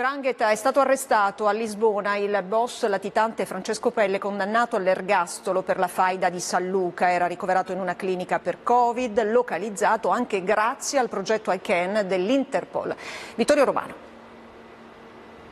Drangheta è stato arrestato a Lisbona il boss latitante Francesco Pelle condannato all'ergastolo per la faida di San Luca. Era ricoverato in una clinica per Covid, localizzato anche grazie al progetto ICANN dell'Interpol. Vittorio Romano.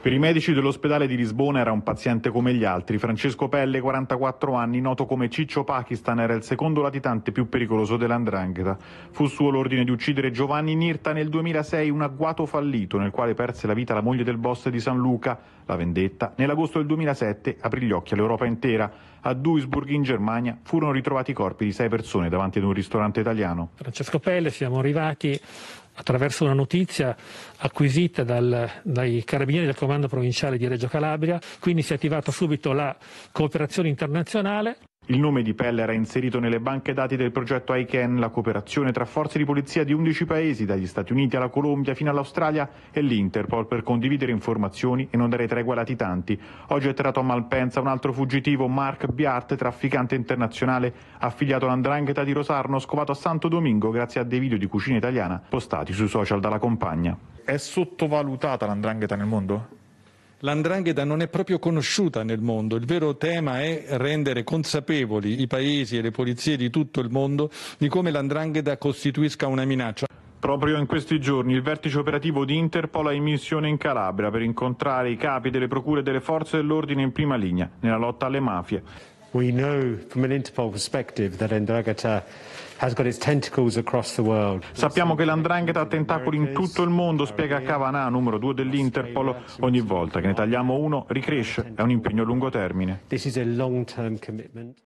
Per i medici dell'ospedale di Lisbona era un paziente come gli altri. Francesco Pelle, 44 anni, noto come Ciccio Pakistan, era il secondo latitante più pericoloso dell'Andrangheta. Fu suo l'ordine di uccidere Giovanni Nirta nel 2006, un agguato fallito nel quale perse la vita la moglie del boss di San Luca. La vendetta, nell'agosto del 2007, aprì gli occhi all'Europa intera. A Duisburg, in Germania, furono ritrovati i corpi di sei persone davanti ad un ristorante italiano. Francesco Pelle, siamo arrivati attraverso una notizia acquisita dal, dai carabinieri del comando provinciale di Reggio Calabria, quindi si è attivata subito la cooperazione internazionale il nome di Pell era inserito nelle banche dati del progetto ICANN, la cooperazione tra forze di polizia di 11 paesi, dagli Stati Uniti alla Colombia fino all'Australia e l'Interpol per condividere informazioni e non dare tregua ai latitanti. Oggi è atterrato a Malpensa un altro fuggitivo, Mark Biart, trafficante internazionale, affiliato all'andrangheta di Rosarno, scovato a Santo Domingo grazie a dei video di cucina italiana postati sui social dalla compagna. È sottovalutata l'andrangheta nel mondo? l'andrangheta non è proprio conosciuta nel mondo, il vero tema è rendere consapevoli i paesi e le polizie di tutto il mondo di come l'andrangheta costituisca una minaccia. Proprio in questi giorni il vertice operativo di Interpol è in missione in Calabria per incontrare i capi delle procure e delle forze dell'ordine in prima linea nella lotta alle mafie. We know from an Interpol perspective that Ndrangheta Sappiamo che l'andrangheta ha tentacoli in tutto il mondo, spiega Cavanà, numero due dell'Interpol. Ogni volta che ne tagliamo uno, ricresce. È un impegno a lungo termine.